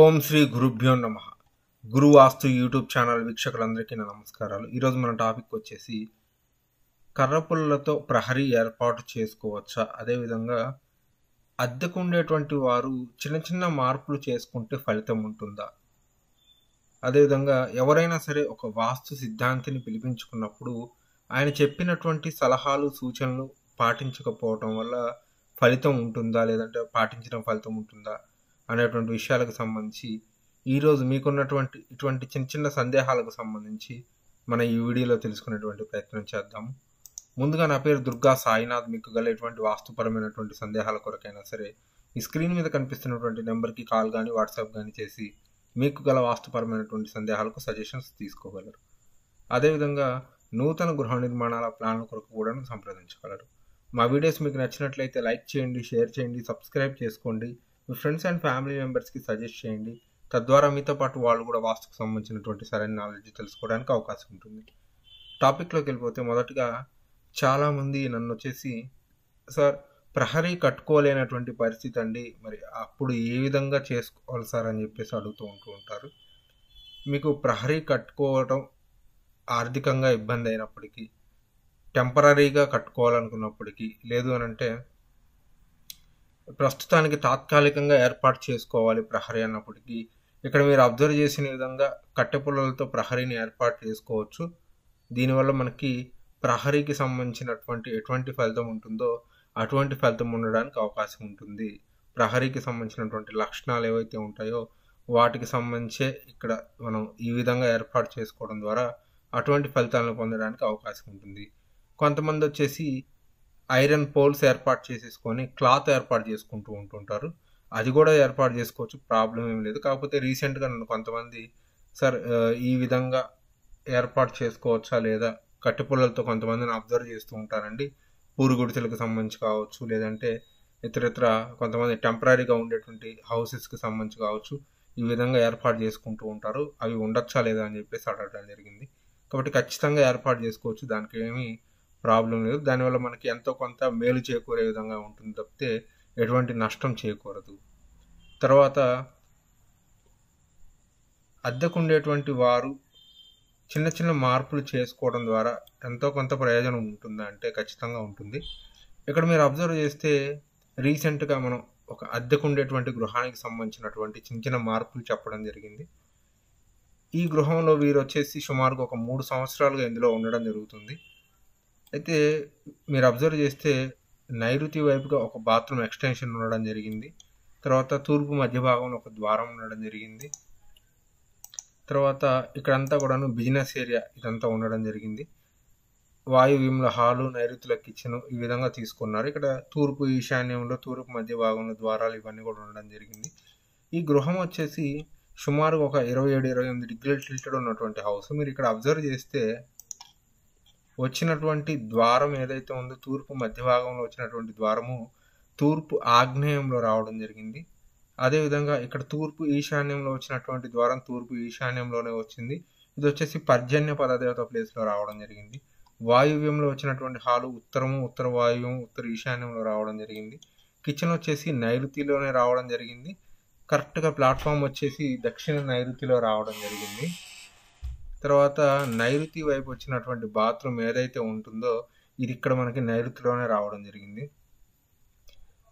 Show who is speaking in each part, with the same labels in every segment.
Speaker 1: ఓం శ్రీ గురుభ్యో నమ గురు వాస్తు YouTube channel వీక్షకులందరికీ నా నమస్కారాలు ఈరోజు మన టాపిక్ వచ్చేసి కర్రపుల్లతో ప్రహరీ ఏర్పాటు చేసుకోవచ్చా అదేవిధంగా అద్దెకుండేటువంటి వారు చిన్న చిన్న మార్పులు చేసుకుంటే ఫలితం ఉంటుందా అదేవిధంగా ఎవరైనా సరే ఒక వాస్తు సిద్ధాంతిని పిలిపించుకున్నప్పుడు ఆయన చెప్పినటువంటి సలహాలు సూచనలు పాటించకపోవటం వల్ల ఫలితం ఉంటుందా లేదంటే పాటించడం ఫలితం ఉంటుందా అనేటువంటి విషయాలకు సంబంధించి ఈరోజు మీకున్నటువంటి ఇటువంటి చిన్న చిన్న సందేహాలకు సంబంధించి మనం ఈ వీడియోలో తెలుసుకునేటువంటి ప్రయత్నం చేద్దాము ముందుగా నా పేరు దుర్గా సాయినాథ్ మీకు గల ఎటువంటి వాస్తుపరమైనటువంటి సందేహాల కొరకైనా సరే ఈ స్క్రీన్ మీద కనిపిస్తున్నటువంటి నెంబర్కి కాల్ కానీ వాట్సాప్ కానీ చేసి మీకు గల వాస్తుపరమైనటువంటి సందేహాలకు సజెషన్స్ తీసుకోగలరు అదేవిధంగా నూతన గృహ నిర్మాణాల ప్లాన్ల కొరకు కూడా సంప్రదించగలరు మా వీడియోస్ మీకు నచ్చినట్లయితే లైక్ చేయండి షేర్ చేయండి సబ్స్క్రైబ్ చేసుకోండి మీ ఫ్రెండ్స్ అండ్ ఫ్యామిలీ మెంబర్స్కి సజెస్ట్ చేయండి తద్వారా మీతో పాటు వాళ్ళు కూడా వాస్తుకు సంబంధించినటువంటి సరైన నాలెడ్జ్ తెలుసుకోవడానికి అవకాశం ఉంటుంది టాపిక్లోకి వెళ్ళిపోతే మొదటగా చాలామంది నన్ను వచ్చేసి సార్ ప్రహరీ కట్టుకోలేనటువంటి పరిస్థితి అండి మరి అప్పుడు ఏ విధంగా చేసుకోవాలి సార్ అని చెప్పేసి అడుగుతూ ఉంటూ ఉంటారు మీకు ప్రహరీ కట్టుకోవటం ఆర్థికంగా ఇబ్బంది అయినప్పటికీ టెంపరీగా కట్టుకోవాలనుకున్నప్పటికీ లేదు అని అంటే ప్రస్తుతానికి తాత్కాలికంగా ఏర్పాటు చేసుకోవాలి ప్రహరీ అన్నప్పటికీ ఇక్కడ మీరు అబ్జర్వ్ చేసిన విధంగా కట్టెపుల్లలతో ప్రహరీని ఏర్పాటు చేసుకోవచ్చు దీనివల్ల మనకి ప్రహరీకి సంబంధించినటువంటి ఎటువంటి ఫలితం ఉంటుందో అటువంటి ఫలితం ఉండడానికి అవకాశం ఉంటుంది ప్రహరీకి సంబంధించినటువంటి లక్షణాలు ఏవైతే ఉంటాయో వాటికి సంబంధించే ఇక్కడ మనం ఈ విధంగా ఏర్పాటు చేసుకోవడం ద్వారా అటువంటి ఫలితాలను పొందడానికి అవకాశం ఉంటుంది కొంతమంది వచ్చేసి ఐరన్ పోల్స్ ఏర్పాటు చేసేసుకొని క్లాత్ ఏర్పాటు చేసుకుంటూ ఉంటుంటారు అది కూడా ఏర్పాటు చేసుకోవచ్చు ప్రాబ్లం ఏం లేదు కాకపోతే రీసెంట్గా నన్ను కొంతమంది సార్ ఈ విధంగా ఏర్పాటు చేసుకోవచ్చా లేదా కట్టుపుల్లలతో కొంతమందిని అబ్జర్వ్ చేస్తూ ఉంటారండి గుడిసెలకు సంబంధించి కావచ్చు లేదంటే ఇతరత్ర కొంతమంది టెంపరీగా ఉండేటువంటి హౌసెస్కి సంబంధించి కావచ్చు ఈ విధంగా ఏర్పాటు చేసుకుంటూ ఉంటారు అవి ఉండొచ్చా లేదా అని చెప్పేసి అడగడం జరిగింది కాబట్టి ఖచ్చితంగా ఏర్పాటు చేసుకోవచ్చు దానికి ఏమీ ప్రాబ్లం లేదు దానివల్ల మనకి ఎంతో కొంత మేలు చేకూరే విధంగా ఉంటుంది తప్పితే ఎటువంటి నష్టం చేయకూడదు తర్వాత అద్దెకుండేటువంటి వారు చిన్న చిన్న మార్పులు చేసుకోవడం ద్వారా ఎంతో కొంత ప్రయోజనం ఉంటుందా అంటే ఖచ్చితంగా ఉంటుంది ఇక్కడ మీరు అబ్జర్వ్ చేస్తే రీసెంట్గా మనం ఒక అద్దెకు ఉండేటువంటి గృహానికి సంబంధించినటువంటి చిన్న చిన్న మార్పులు చెప్పడం జరిగింది ఈ గృహంలో వీరు వచ్చేసి సుమారుగా ఒక మూడు సంవత్సరాలుగా ఇందులో ఉండడం జరుగుతుంది అయితే మీరు అబ్జర్వ్ చేస్తే నైరుతి వైపుగా ఒక బాత్రూమ్ ఎక్స్టెన్షన్ ఉండడం జరిగింది తర్వాత తూర్పు మధ్య భాగంలో ఒక ద్వారం ఉండడం జరిగింది తర్వాత ఇక్కడంతా కూడాను బిజినెస్ ఏరియా ఇదంతా ఉండడం జరిగింది విముల హాలు నైరుతుల కిచెన్ ఈ విధంగా తీసుకున్నారు ఇక్కడ తూర్పు ఈశాన్యంలో తూర్పు మధ్య భాగంలో ద్వారాలు ఇవన్నీ కూడా ఉండడం జరిగింది ఈ గృహం వచ్చేసి సుమారుగా ఒక ఇరవై ఏడు ఇరవై ఎనిమిది డిగ్రీలు టిల్టెడ్ ఉన్నటువంటి హౌస్ మీరు ఇక్కడ అబ్జర్వ్ చేస్తే వచ్చినటువంటి ద్వారం ఏదైతే ఉందో తూర్పు మధ్య భాగంలో వచ్చినటువంటి ద్వారము తూర్పు ఆగ్నేయంలో రావడం జరిగింది అదేవిధంగా ఇక్కడ తూర్పు ఈశాన్యంలో వచ్చినటువంటి ద్వారం తూర్పు ఈశాన్యంలోనే వచ్చింది ఇది వచ్చేసి పర్జన్య పదదేవత ప్లేస్లో రావడం జరిగింది వాయువ్యంలో వచ్చినటువంటి హాలు ఉత్తరము ఉత్తర వాయువ్యం ఉత్తర ఈశాన్యంలో రావడం జరిగింది కిచెన్ వచ్చేసి నైరుతిలోనే రావడం జరిగింది కరెక్ట్గా ప్లాట్ఫామ్ వచ్చేసి దక్షిణ నైరుతిలో రావడం జరిగింది తర్వాత నైరుతి వైపు వచ్చినటువంటి బాత్రూమ్ ఏదైతే ఉంటుందో ఇది ఇక్కడ మనకి నైరుతిలోనే రావడం జరిగింది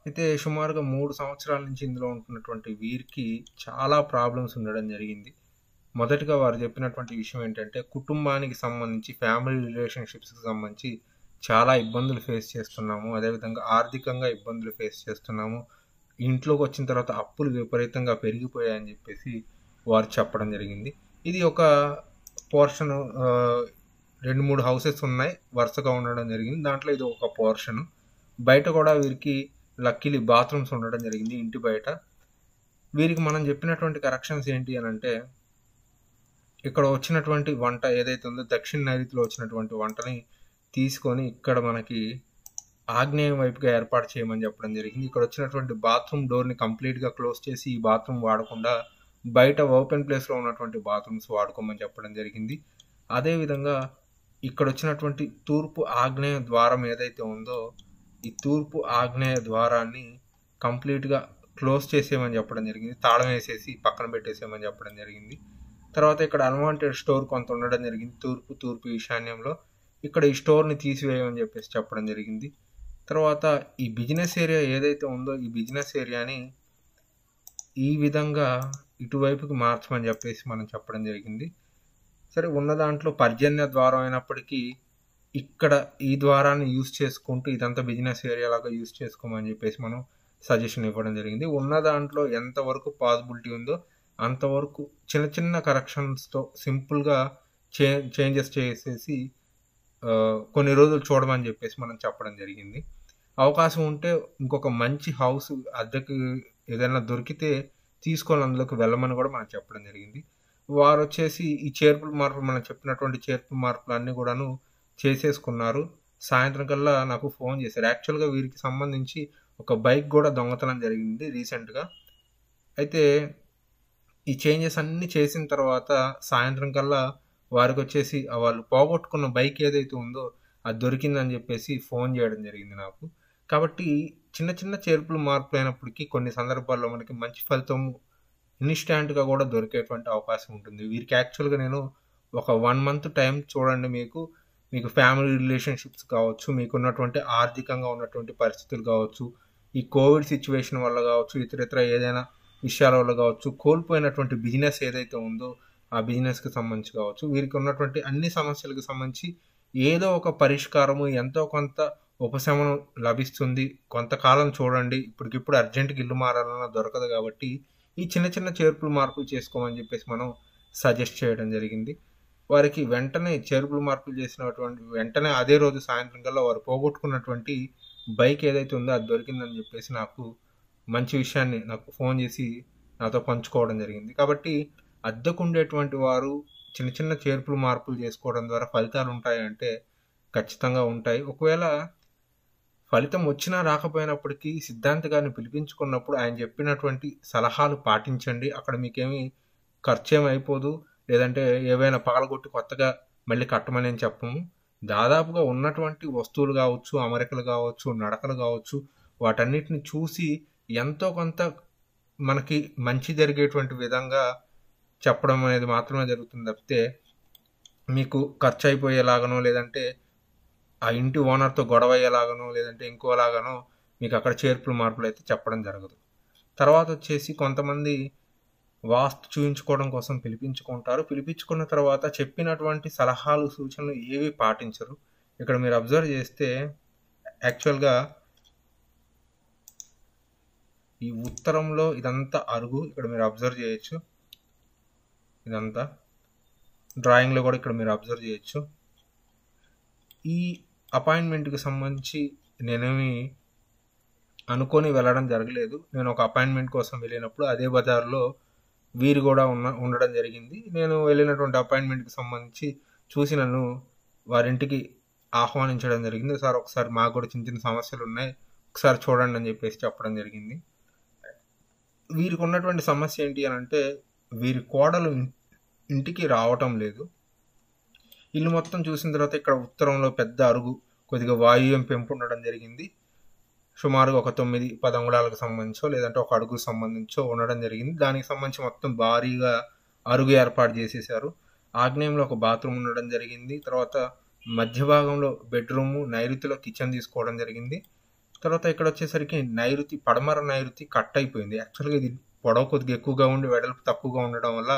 Speaker 1: అయితే సుమారుగా మూడు సంవత్సరాల నుంచి ఇందులో ఉంటున్నటువంటి వీరికి చాలా ప్రాబ్లమ్స్ ఉండడం జరిగింది మొదటిగా వారు చెప్పినటువంటి విషయం ఏంటంటే కుటుంబానికి సంబంధించి ఫ్యామిలీ రిలేషన్షిప్స్కి సంబంధించి చాలా ఇబ్బందులు ఫేస్ చేస్తున్నాము అదేవిధంగా ఆర్థికంగా ఇబ్బందులు ఫేస్ చేస్తున్నాము ఇంట్లోకి వచ్చిన తర్వాత అప్పులు విపరీతంగా పెరిగిపోయాయని చెప్పేసి వారు చెప్పడం జరిగింది ఇది ఒక పోర్షన్ రెండు మూడు హౌసెస్ ఉన్నాయి వరుసగా ఉండడం జరిగింది దాంట్లో ఇది ఒక పోర్షన్ బయట కూడా వీరికి లక్కీలీ బాత్రూమ్స్ ఉండడం జరిగింది ఇంటి బయట వీరికి మనం చెప్పినటువంటి కరెక్షన్స్ ఏంటి అని అంటే ఇక్కడ వచ్చినటువంటి వంట ఏదైతే ఉందో దక్షిణ నైరుతిలో వచ్చినటువంటి వంటని తీసుకొని ఇక్కడ మనకి ఆగ్నేయం వైపుగా ఏర్పాటు చేయమని చెప్పడం జరిగింది ఇక్కడ వచ్చినటువంటి బాత్రూమ్ డోర్ని కంప్లీట్గా క్లోజ్ చేసి ఈ బాత్రూమ్ వాడకుండా బయట ఓపెన్ ప్లేస్లో ఉన్నటువంటి బాత్రూమ్స్ వాడుకోమని చెప్పడం జరిగింది అదేవిధంగా ఇక్కడ వచ్చినటువంటి తూర్పు ఆగ్నేయ ద్వారం ఏదైతే ఉందో ఈ తూర్పు ఆగ్నేయ ద్వారాన్ని కంప్లీట్గా క్లోజ్ చేసేయమని చెప్పడం జరిగింది తాళం వేసేసి పక్కన పెట్టేసేయమని చెప్పడం జరిగింది తర్వాత ఇక్కడ అన్వాంటెడ్ స్టోర్ కొంత ఉండడం జరిగింది తూర్పు తూర్పు ఈశాన్యంలో ఇక్కడ ఈ స్టోర్ని తీసివేయమని చెప్పేసి చెప్పడం జరిగింది తర్వాత ఈ బిజినెస్ ఏరియా ఏదైతే ఉందో ఈ బిజినెస్ ఏరియాని ఈ విధంగా ఇటువైపుకి మార్చమని చెప్పేసి మనం చెప్పడం జరిగింది సరే ఉన్న దాంట్లో పర్జన్య ద్వారం అయినప్పటికీ ఇక్కడ ఈ ద్వారాన్ని యూజ్ చేసుకుంటూ ఇదంతా బిజినెస్ ఏరియా లాగా యూజ్ చేసుకోమని చెప్పేసి మనం సజెషన్ ఇవ్వడం జరిగింది ఉన్న దాంట్లో ఎంతవరకు పాసిబిలిటీ ఉందో అంతవరకు చిన్న చిన్న కరెక్షన్స్తో సింపుల్గా చే చేంజెస్ చేసేసి కొన్ని రోజులు చూడమని చెప్పేసి మనం చెప్పడం జరిగింది అవకాశం ఉంటే ఇంకొక మంచి హౌస్ అద్దెకి ఏదైనా దొరికితే తీసుకోవాలి అందులోకి వెళ్ళమని కూడా మనం చెప్పడం జరిగింది వారు వచ్చేసి ఈ చేర్పులు మార్పులు మనం చెప్పినటువంటి చేర్పులు మార్పులు అన్నీ కూడాను చేసేసుకున్నారు సాయంత్రం కల్లా నాకు ఫోన్ చేశారు యాక్చువల్గా వీరికి సంబంధించి ఒక బైక్ కూడా దొంగతనం జరిగింది రీసెంట్గా అయితే ఈ చేంజెస్ అన్నీ చేసిన తర్వాత సాయంత్రం కల్లా వారికి వచ్చేసి వాళ్ళు పోగొట్టుకున్న బైక్ ఏదైతే ఉందో అది దొరికిందని చెప్పేసి ఫోన్ చేయడం జరిగింది నాకు కాబట్టి చిన్న చిన్న చేర్పులు మార్పులు అయినప్పటికీ కొన్ని సందర్భాల్లో మనకి మంచి ఫలితం ఇన్స్టాంట్గా కూడా దొరికేటువంటి అవకాశం ఉంటుంది వీరికి యాక్చువల్గా నేను ఒక వన్ మంత్ టైం చూడండి మీకు మీకు ఫ్యామిలీ రిలేషన్షిప్స్ కావచ్చు మీకు ఉన్నటువంటి ఆర్థికంగా ఉన్నటువంటి పరిస్థితులు కావచ్చు ఈ కోవిడ్ సిచ్యువేషన్ వల్ల కావచ్చు ఇతరితర ఏదైనా విషయాల వల్ల కావచ్చు కోల్పోయినటువంటి బిజినెస్ ఏదైతే ఉందో ఆ బిజినెస్కి సంబంధించి కావచ్చు వీరికి ఉన్నటువంటి అన్ని సమస్యలకు సంబంధించి ఏదో ఒక పరిష్కారము ఎంతో కొంత ఉపశమనం లభిస్తుంది కొంతకాలం చూడండి ఇప్పటికిప్పుడు అర్జెంటుకి ఇల్లు మారాలన్నా దొరకదు కాబట్టి ఈ చిన్న చిన్న చేర్పులు మార్పులు చేసుకోమని చెప్పేసి మనం సజెస్ట్ చేయడం జరిగింది వారికి వెంటనే చేర్పులు మార్పులు చేసినటువంటి వెంటనే అదే రోజు సాయంత్రం కల్లా వారు పోగొట్టుకున్నటువంటి బైక్ ఏదైతే ఉందో అది దొరికిందని చెప్పేసి నాకు మంచి విషయాన్ని నాకు ఫోన్ చేసి నాతో పంచుకోవడం జరిగింది కాబట్టి అద్దెకుండేటువంటి వారు చిన్న చిన్న చేర్పులు మార్పులు చేసుకోవడం ద్వారా ఫలితాలు ఉంటాయంటే ఖచ్చితంగా ఉంటాయి ఒకవేళ ఫలితం వచ్చినా రాకపోయినప్పటికీ సిద్ధాంత్ గారిని పిలిపించుకున్నప్పుడు ఆయన చెప్పినటువంటి సలహాలు పాటించండి అక్కడ మీకేమి ఖర్చు అయిపోదు లేదంటే ఏవైనా పగలగొట్టి కొత్తగా మళ్ళీ కట్టమని అని చెప్పము దాదాపుగా ఉన్నటువంటి వస్తువులు కావచ్చు అమరికలు కావచ్చు నడకలు కావచ్చు వాటన్నిటిని చూసి ఎంతో కొంత మనకి మంచి జరిగేటువంటి విధంగా చెప్పడం అనేది మాత్రమే జరుగుతుంది తప్పితే మీకు ఖర్చు అయిపోయేలాగనో లేదంటే ఆ ఇంటి ఓనర్తో గొడవ అయ్యేలాగానో లేదంటే ఇంకోలాగానో మీకు అక్కడ చేర్పులు మార్పులు అయితే చెప్పడం జరగదు తర్వాత వచ్చేసి కొంతమంది వాస్తు చూయించుకోవడం కోసం పిలిపించుకుంటారు పిలిపించుకున్న తర్వాత చెప్పినటువంటి సలహాలు సూచనలు ఏవి పాటించరు ఇక్కడ మీరు అబ్జర్వ్ చేస్తే యాక్చువల్గా ఈ ఉత్తరంలో ఇదంతా అరుగు ఇక్కడ మీరు అబ్జర్వ్ చేయొచ్చు ఇదంతా డ్రాయింగ్లో కూడా ఇక్కడ మీరు అబ్జర్వ్ చేయొచ్చు ఈ అపాయింట్మెంట్కి సంబంధించి నేనేమి అనుకొని వెళ్ళడం జరగలేదు నేను ఒక అపాయింట్మెంట్ కోసం వెళ్ళినప్పుడు అదే బజార్లో వీరు కూడా ఉన్న ఉండడం జరిగింది నేను వెళ్ళినటువంటి అపాయింట్మెంట్కి సంబంధించి చూసి నన్ను వారింటికి ఆహ్వానించడం జరిగింది సార్ ఒకసారి మాకు కూడా చిన్న చిన్న సమస్యలు ఉన్నాయి ఒకసారి చూడండి అని చెప్పేసి చెప్పడం జరిగింది వీరికి ఉన్నటువంటి సమస్య ఏంటి అని అంటే వీరి కోడలు ఇంటికి రావటం లేదు ఇల్లు మొత్తం చూసిన తర్వాత ఇక్కడ ఉత్తరంలో పెద్ద అరుగు కొద్దిగా వాయువ్యం పెంపు ఉండడం జరిగింది సుమారుగా ఒక తొమ్మిది పది అంగుళాలకు సంబంధించో లేదంటే ఒక అడుగుకు సంబంధించో ఉండడం జరిగింది దానికి సంబంధించి మొత్తం భారీగా అరుగు ఏర్పాటు చేసేసారు ఆగ్నేయంలో ఒక బాత్రూమ్ ఉండడం జరిగింది తర్వాత మధ్య భాగంలో బెడ్రూమ్ నైరుతిలో కిచెన్ తీసుకోవడం జరిగింది తర్వాత ఇక్కడ వచ్చేసరికి నైరుతి పడమర నైరుతి కట్ అయిపోయింది యాక్చువల్గా ఇది పొడవు కొద్దిగా ఎక్కువగా ఉండి వెడల్పు తక్కువగా ఉండడం వల్ల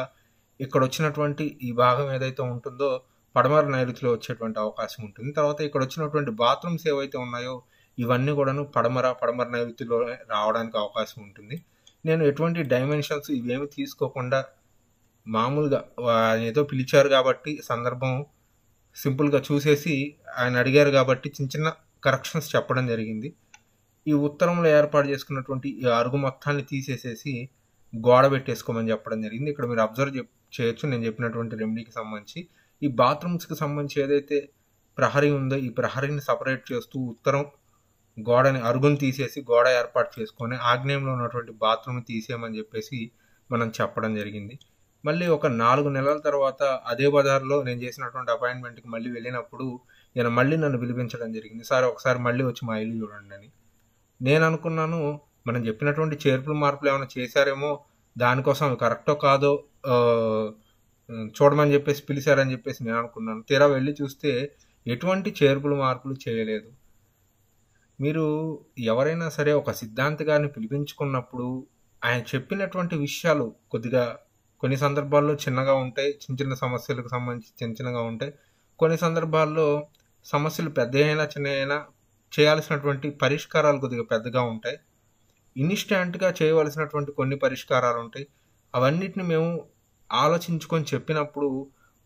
Speaker 1: ఇక్కడ వచ్చినటువంటి ఈ భాగం ఏదైతే ఉంటుందో పడమర నైరుతిలో వచ్చేటువంటి అవకాశం ఉంటుంది తర్వాత ఇక్కడ వచ్చినటువంటి బాత్రూమ్స్ ఏవైతే ఉన్నాయో ఇవన్నీ కూడాను పడమర పడమర నైరుతిలో రావడానికి అవకాశం ఉంటుంది నేను ఎటువంటి డైమెన్షన్స్ ఇవేమి తీసుకోకుండా మామూలుగా ఏదో పిలిచారు కాబట్టి సందర్భం సింపుల్గా చూసేసి ఆయన అడిగారు కాబట్టి చిన్న చిన్న కరెక్షన్స్ చెప్పడం జరిగింది ఈ ఉత్తరంలో ఏర్పాటు చేసుకున్నటువంటి ఈ అరుగు మొత్తాన్ని తీసేసేసి గోడ పెట్టేసుకోమని చెప్పడం జరిగింది ఇక్కడ మీరు అబ్జర్వ్ చేయొచ్చు నేను చెప్పినటువంటి రెమెడీకి సంబంధించి ఈ బాత్రూమ్స్కి సంబంధించి ఏదైతే ప్రహరీ ఉందో ఈ ప్రహరీని సపరేట్ చేస్తూ ఉత్తరం గోడని అరుగును తీసేసి గోడ ఏర్పాటు చేసుకొని ఆగ్నేయంలో ఉన్నటువంటి బాత్రూమ్ని తీసేయమని చెప్పేసి మనం చెప్పడం జరిగింది మళ్ళీ ఒక నాలుగు నెలల తర్వాత అదే బజార్లో నేను చేసినటువంటి అపాయింట్మెంట్కి మళ్ళీ వెళ్ళినప్పుడు ఈయన మళ్ళీ నన్ను పిలిపించడం జరిగింది సార్ ఒకసారి మళ్ళీ వచ్చి మా ఇల్లు చూడండి అని నేను అనుకున్నాను మనం చెప్పినటువంటి చేర్పులు మార్పులు ఏమైనా చేశారేమో దానికోసం కరెక్టో కాదో చూడమని చెప్పేసి పిలిచారని చెప్పేసి నేను అనుకున్నాను తీరా వెళ్ళి చూస్తే ఎటువంటి చేర్పులు మార్పులు చేయలేదు మీరు ఎవరైనా సరే ఒక సిద్ధాంతగాన్ని పిలిపించుకున్నప్పుడు ఆయన చెప్పినటువంటి విషయాలు కొద్దిగా కొన్ని సందర్భాల్లో చిన్నగా ఉంటాయి చిన్న చిన్న సమస్యలకు సంబంధించి చిన్న చిన్నగా ఉంటాయి కొన్ని సందర్భాల్లో సమస్యలు పెద్ద అయినా చిన్న అయినా చేయాల్సినటువంటి పరిష్కారాలు కొద్దిగా పెద్దగా ఉంటాయి ఇన్స్టాంట్గా చేయవలసినటువంటి కొన్ని పరిష్కారాలు ఉంటాయి అవన్నిటిని మేము ఆలోచించుకొని చెప్పినప్పుడు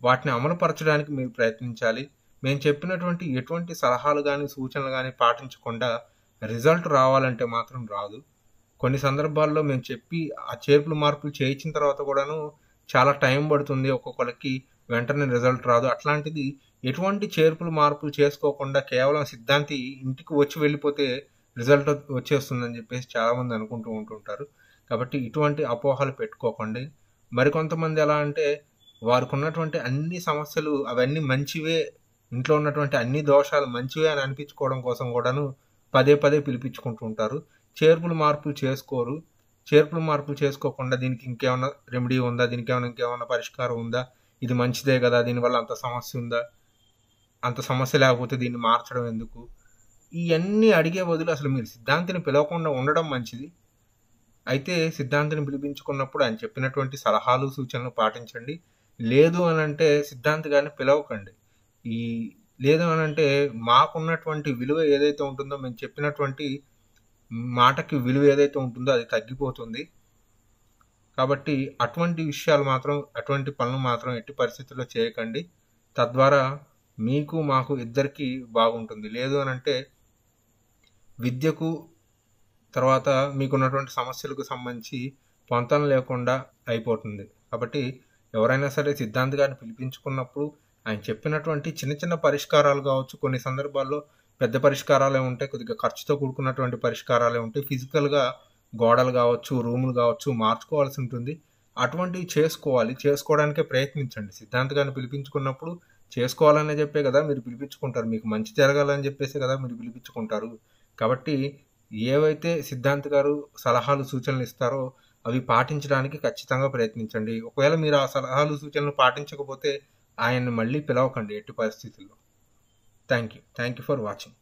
Speaker 1: వాటిని అమలుపరచడానికి మీరు ప్రయత్నించాలి మేము చెప్పినటువంటి ఎటువంటి సలహాలు కానీ సూచనలు కానీ పాటించకుండా రిజల్ట్ రావాలంటే మాత్రం రాదు కొన్ని సందర్భాల్లో మేము చెప్పి ఆ చేర్పులు మార్పులు చేయించిన తర్వాత కూడాను చాలా టైం పడుతుంది ఒక్కొక్కరికి వెంటనే రిజల్ట్ రాదు అట్లాంటిది ఎటువంటి చేర్పులు మార్పులు చేసుకోకుండా కేవలం సిద్ధాంతి ఇంటికి వచ్చి వెళ్ళిపోతే రిజల్ట్ వచ్చేస్తుందని చెప్పేసి చాలామంది అనుకుంటూ ఉంటుంటారు కాబట్టి ఇటువంటి అపోహలు పెట్టుకోకండి మరికొంతమంది ఎలా అంటే వారికి ఉన్నటువంటి అన్ని సమస్యలు అవన్నీ మంచివే ఇంట్లో ఉన్నటువంటి అన్ని దోషాలు మంచివే అని అనిపించుకోవడం కోసం కూడాను పదే పదే పిలిపించుకుంటూ ఉంటారు చేర్పులు మార్పులు చేసుకోరు చేర్పులు మార్పులు చేసుకోకుండా దీనికి ఇంకేమైనా రెమెడీ ఉందా దీనికి ఏమైనా ఇంకేమైనా పరిష్కారం ఉందా ఇది మంచిదే కదా దీనివల్ల అంత సమస్య ఉందా అంత సమస్య లేకపోతే దీన్ని మార్చడం ఎందుకు ఇవన్నీ అడిగే బదులు అసలు మీరు సిద్ధాంతిని పిలవకుండా ఉండడం మంచిది అయితే సిద్ధాంతిని పిలిపించుకున్నప్పుడు ఆయన చెప్పినటువంటి సలహాలు సూచనలు పాటించండి లేదు అని అంటే సిద్ధాంతి గారిని పిలవకండి ఈ లేదు అని అంటే మాకున్నటువంటి విలువ ఏదైతే ఉంటుందో మేము చెప్పినటువంటి మాటకి విలువ ఏదైతే ఉంటుందో అది తగ్గిపోతుంది కాబట్టి అటువంటి విషయాలు మాత్రం అటువంటి పనులు మాత్రం ఎట్టి పరిస్థితుల్లో చేయకండి తద్వారా మీకు మాకు ఇద్దరికీ బాగుంటుంది లేదు అని అంటే విద్యకు తర్వాత మీకున్నటువంటి సమస్యలకు సంబంధించి పొంతం లేకుండా అయిపోతుంది కాబట్టి ఎవరైనా సరే సిద్ధాంత్ గారిని పిలిపించుకున్నప్పుడు ఆయన చెప్పినటువంటి చిన్న చిన్న పరిష్కారాలు కావచ్చు కొన్ని సందర్భాల్లో పెద్ద పరిష్కారాలే ఉంటాయి కొద్దిగా ఖర్చుతో కూడుకున్నటువంటి పరిష్కారాలే ఉంటాయి ఫిజికల్గా గోడలు కావచ్చు రూములు కావచ్చు మార్చుకోవాల్సి ఉంటుంది అటువంటివి చేసుకోవాలి చేసుకోవడానికే ప్రయత్నించండి సిద్ధాంత్ గారిని పిలిపించుకున్నప్పుడు చేసుకోవాలనే చెప్పే కదా మీరు పిలిపించుకుంటారు మీకు మంచి జరగాలని చెప్పేసి కదా మీరు పిలిపించుకుంటారు కాబట్టి ఏవైతే సిద్ధాంత్ గారు సలహాలు సూచనలు ఇస్తారో అవి పాటించడానికి ఖచ్చితంగా ప్రయత్నించండి ఒకవేళ మీరు ఆ సలహాలు సూచనలు పాటించకపోతే ఆయన్ని మళ్ళీ పిలవకండి ఎట్టి పరిస్థితుల్లో thank you thank you for watching